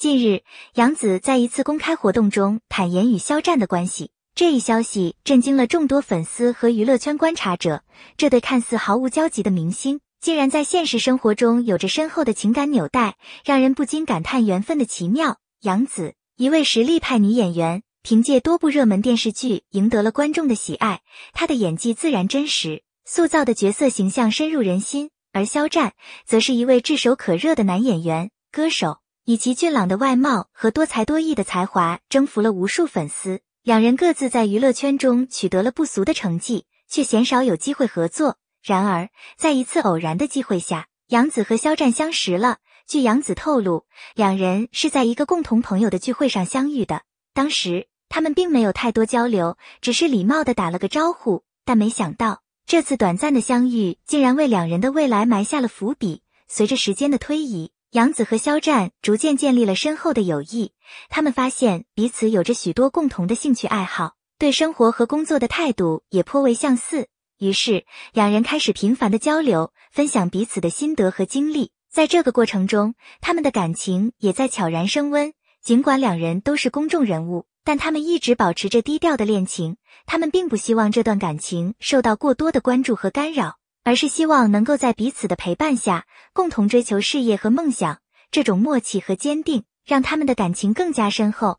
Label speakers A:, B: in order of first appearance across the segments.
A: 近日，杨紫在一次公开活动中坦言与肖战的关系，这一消息震惊了众多粉丝和娱乐圈观察者。这对看似毫无交集的明星，竟然在现实生活中有着深厚的情感纽带，让人不禁感叹缘分的奇妙。杨紫，一位实力派女演员，凭借多部热门电视剧赢得了观众的喜爱，她的演技自然真实，塑造的角色形象深入人心。而肖战，则是一位炙手可热的男演员、歌手。以其俊朗的外貌和多才多艺的才华，征服了无数粉丝。两人各自在娱乐圈中取得了不俗的成绩，却鲜少有机会合作。然而，在一次偶然的机会下，杨紫和肖战相识了。据杨紫透露，两人是在一个共同朋友的聚会上相遇的。当时他们并没有太多交流，只是礼貌地打了个招呼。但没想到，这次短暂的相遇竟然为两人的未来埋下了伏笔。随着时间的推移，杨子和肖战逐渐建立了深厚的友谊，他们发现彼此有着许多共同的兴趣爱好，对生活和工作的态度也颇为相似。于是，两人开始频繁的交流，分享彼此的心得和经历。在这个过程中，他们的感情也在悄然升温。尽管两人都是公众人物，但他们一直保持着低调的恋情，他们并不希望这段感情受到过多的关注和干扰。而是希望能够在彼此的陪伴下，共同追求事业和梦想。这种默契和坚定，让他们的感情更加深厚。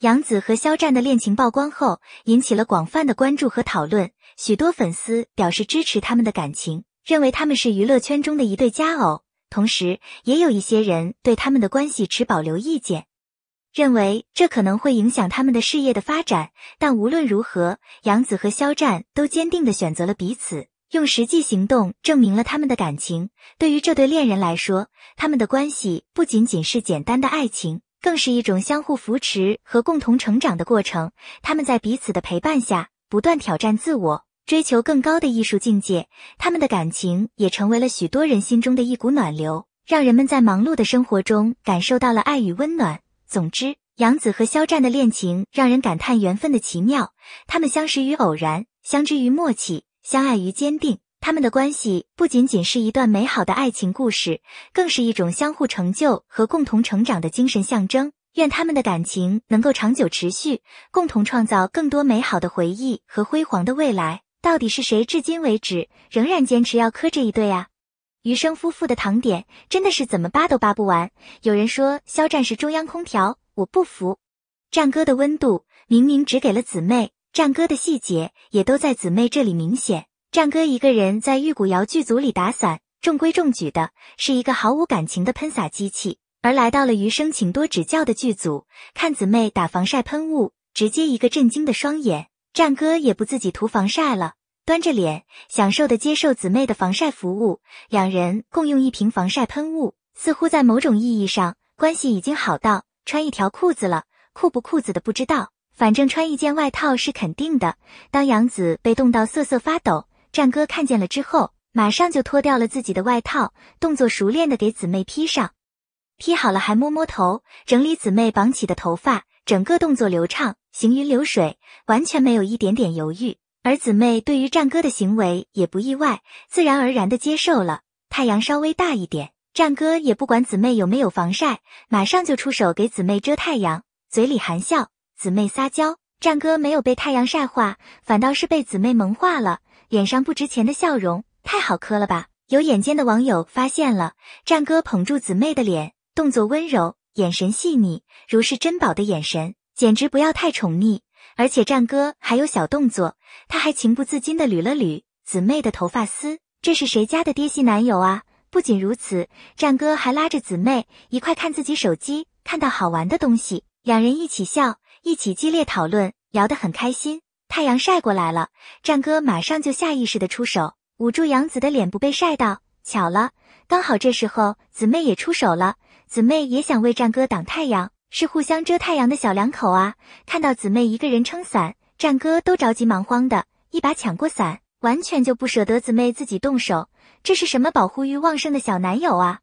A: 杨子和肖战的恋情曝光后，引起了广泛的关注和讨论。许多粉丝表示支持他们的感情，认为他们是娱乐圈中的一对佳偶。同时，也有一些人对他们的关系持保留意见，认为这可能会影响他们的事业的发展。但无论如何，杨子和肖战都坚定地选择了彼此。用实际行动证明了他们的感情。对于这对恋人来说，他们的关系不仅仅是简单的爱情，更是一种相互扶持和共同成长的过程。他们在彼此的陪伴下，不断挑战自我，追求更高的艺术境界。他们的感情也成为了许多人心中的一股暖流，让人们在忙碌的生活中感受到了爱与温暖。总之，杨子和肖战的恋情让人感叹缘分的奇妙。他们相识于偶然，相知于默契。相爱与坚定，他们的关系不仅仅是一段美好的爱情故事，更是一种相互成就和共同成长的精神象征。愿他们的感情能够长久持续，共同创造更多美好的回忆和辉煌的未来。到底是谁至今为止仍然坚持要磕这一对啊？余生夫妇的糖点真的是怎么扒都扒不完。有人说肖战是中央空调，我不服。战歌的温度明明只给了姊妹。战哥的细节也都在姊妹这里明显。战哥一个人在玉骨窑剧组里打伞，中规中矩的，是一个毫无感情的喷洒机器。而来到了余生，请多指教的剧组，看姊妹打防晒喷雾，直接一个震惊的双眼。战哥也不自己涂防晒了，端着脸享受的接受姊妹的防晒服务，两人共用一瓶防晒喷雾，似乎在某种意义上关系已经好到穿一条裤子了，酷不裤子的不知道。反正穿一件外套是肯定的。当杨子被冻到瑟瑟发抖，战哥看见了之后，马上就脱掉了自己的外套，动作熟练的给姊妹披上，披好了还摸摸头，整理姊妹绑起的头发，整个动作流畅，行云流水，完全没有一点点犹豫。而姊妹对于战哥的行为也不意外，自然而然的接受了。太阳稍微大一点，战哥也不管姊妹有没有防晒，马上就出手给姊妹遮太阳，嘴里含笑。姊妹撒娇，战哥没有被太阳晒化，反倒是被姊妹萌化了，脸上不值钱的笑容太好磕了吧！有眼尖的网友发现了，战哥捧住姊妹的脸，动作温柔，眼神细腻，如是珍宝的眼神，简直不要太宠溺。而且战哥还有小动作，他还情不自禁的捋了捋姊妹的头发丝，这是谁家的爹系男友啊？不仅如此，战哥还拉着姊妹一块看自己手机，看到好玩的东西，两人一起笑。一起激烈讨论，聊得很开心。太阳晒过来了，战哥马上就下意识的出手，捂住杨子的脸不被晒到。巧了，刚好这时候姊妹也出手了，姊妹也想为战哥挡太阳，是互相遮太阳的小两口啊。看到姊妹一个人撑伞，战哥都着急忙慌的，一把抢过伞，完全就不舍得姊妹自己动手。这是什么保护欲旺盛的小男友啊？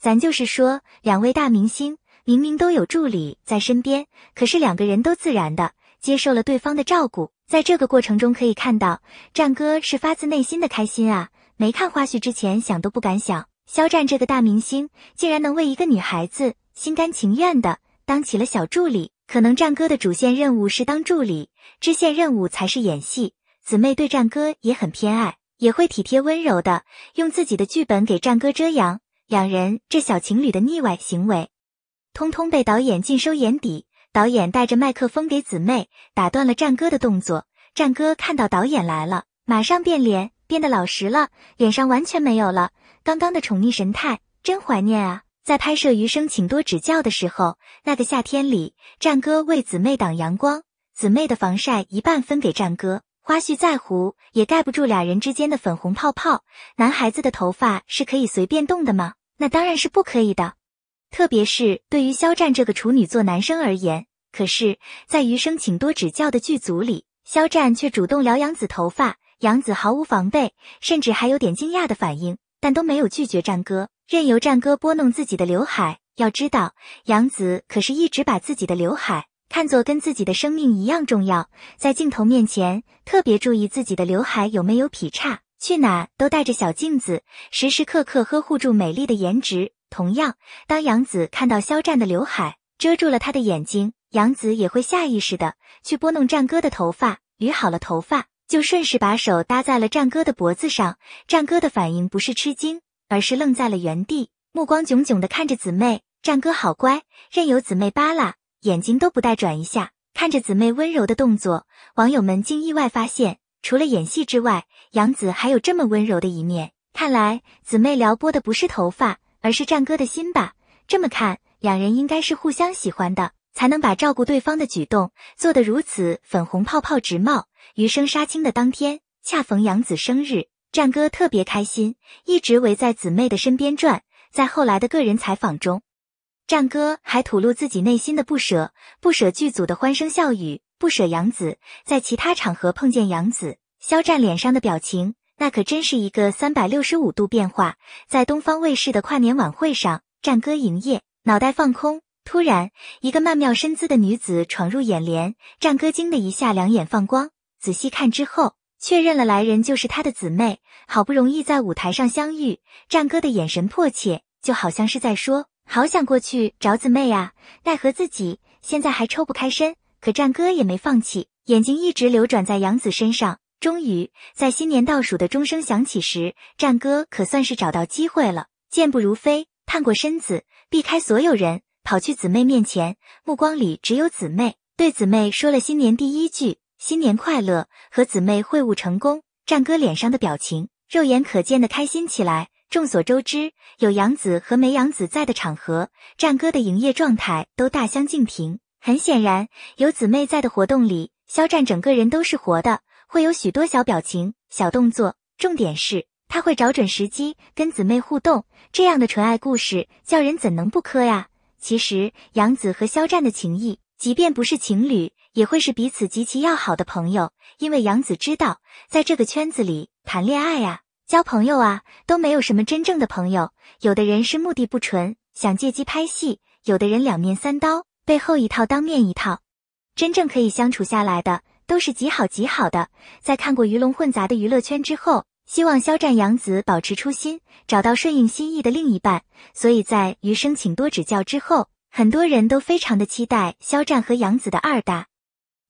A: 咱就是说，两位大明星。明明都有助理在身边，可是两个人都自然的接受了对方的照顾。在这个过程中，可以看到战哥是发自内心的开心啊！没看花絮之前想都不敢想，肖战这个大明星竟然能为一个女孩子心甘情愿的当起了小助理。可能战哥的主线任务是当助理，支线任务才是演戏。姊妹对战哥也很偏爱，也会体贴温柔的用自己的剧本给战哥遮阳。两人这小情侣的腻歪行为。通通被导演尽收眼底。导演带着麦克风给姊妹打断了战哥的动作。战哥看到导演来了，马上变脸，变得老实了，脸上完全没有了刚刚的宠溺神态。真怀念啊！在拍摄《余生，请多指教》的时候，那个夏天里，战哥为姊妹挡阳光，姊妹的防晒一半分给战哥。花絮再糊，也盖不住俩人之间的粉红泡泡。男孩子的头发是可以随便动的吗？那当然是不可以的。特别是对于肖战这个处女座男生而言，可是，在《余生请多指教》的剧组里，肖战却主动撩杨紫头发，杨紫毫无防备，甚至还有点惊讶的反应，但都没有拒绝战哥，任由战哥拨弄自己的刘海。要知道，杨紫可是一直把自己的刘海看作跟自己的生命一样重要，在镜头面前特别注意自己的刘海有没有劈叉，去哪都带着小镜子，时时刻刻呵护住美丽的颜值。同样，当杨子看到肖战的刘海遮住了他的眼睛，杨子也会下意识的去拨弄战哥的头发。捋好了头发，就顺势把手搭在了战哥的脖子上。战哥的反应不是吃惊，而是愣在了原地，目光炯炯的看着姊妹。战哥好乖，任由姊妹扒拉，眼睛都不带转一下。看着姊妹温柔的动作，网友们竟意外发现，除了演戏之外，杨子还有这么温柔的一面。看来姊妹撩拨的不是头发。而是战哥的心吧，这么看，两人应该是互相喜欢的，才能把照顾对方的举动做得如此粉红泡泡直冒。《余生》杀青的当天，恰逢杨子生日，战哥特别开心，一直围在姊妹的身边转。在后来的个人采访中，战哥还吐露自己内心的不舍，不舍剧组的欢声笑语，不舍杨子。在其他场合碰见杨子，肖战脸上的表情。那可真是一个三百六十五度变化，在东方卫视的跨年晚会上，战歌营业，脑袋放空，突然一个曼妙身姿的女子闯入眼帘，战歌惊的一下，两眼放光，仔细看之后，确认了来人就是他的姊妹，好不容易在舞台上相遇，战歌的眼神迫切，就好像是在说，好想过去找姊妹啊，奈何自己现在还抽不开身，可战歌也没放弃，眼睛一直流转在杨子身上。终于在新年倒数的钟声响起时，战哥可算是找到机会了，健步如飞，探过身子，避开所有人，跑去姊妹面前，目光里只有姊妹，对姊妹说了新年第一句“新年快乐”，和姊妹会晤成功，战哥脸上的表情肉眼可见的开心起来。众所周知，有杨子和没杨子在的场合，战哥的营业状态都大相径庭。很显然，有姊妹在的活动里，肖战整个人都是活的。会有许多小表情、小动作，重点是他会找准时机跟姊妹互动，这样的纯爱故事叫人怎能不磕呀？其实杨子和肖战的情谊，即便不是情侣，也会是彼此极其要好的朋友。因为杨子知道，在这个圈子里谈恋爱啊、交朋友啊，都没有什么真正的朋友。有的人是目的不纯，想借机拍戏；有的人两面三刀，背后一套，当面一套。真正可以相处下来的。都是极好极好的。在看过鱼龙混杂的娱乐圈之后，希望肖战、杨紫保持初心，找到顺应心意的另一半。所以在《余生，请多指教》之后，很多人都非常的期待肖战和杨紫的二搭。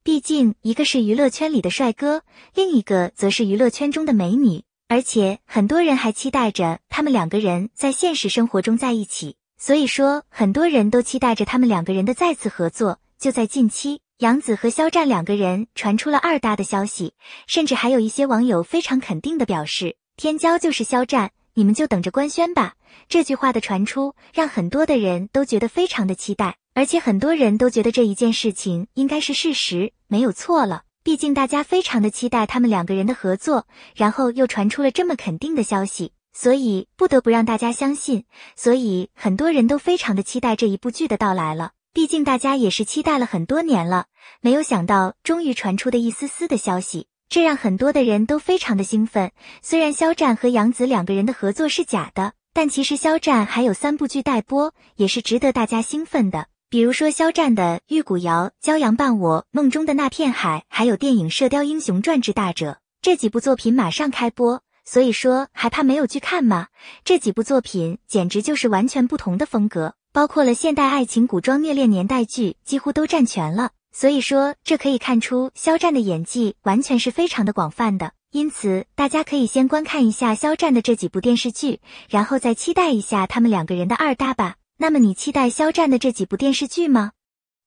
A: 毕竟一个是娱乐圈里的帅哥，另一个则是娱乐圈中的美女，而且很多人还期待着他们两个人在现实生活中在一起。所以说，很多人都期待着他们两个人的再次合作，就在近期。杨子和肖战两个人传出了二搭的消息，甚至还有一些网友非常肯定的表示：“天骄就是肖战，你们就等着官宣吧。”这句话的传出，让很多的人都觉得非常的期待，而且很多人都觉得这一件事情应该是事实，没有错了。毕竟大家非常的期待他们两个人的合作，然后又传出了这么肯定的消息，所以不得不让大家相信。所以很多人都非常的期待这一部剧的到来了。毕竟大家也是期待了很多年了，没有想到终于传出的一丝丝的消息，这让很多的人都非常的兴奋。虽然肖战和杨紫两个人的合作是假的，但其实肖战还有三部剧待播，也是值得大家兴奋的。比如说肖战的《玉骨遥》《骄阳伴我》《梦中的那片海》，还有电影《射雕英雄传之大者》，这几部作品马上开播，所以说还怕没有去看吗？这几部作品简直就是完全不同的风格。包括了现代爱情、古装虐恋、年代剧，几乎都占全了。所以说，这可以看出肖战的演技完全是非常的广泛的。因此，大家可以先观看一下肖战的这几部电视剧，然后再期待一下他们两个人的二搭吧。那么，你期待肖战的这几部电视剧吗？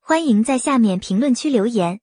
A: 欢迎在下面评论区留言。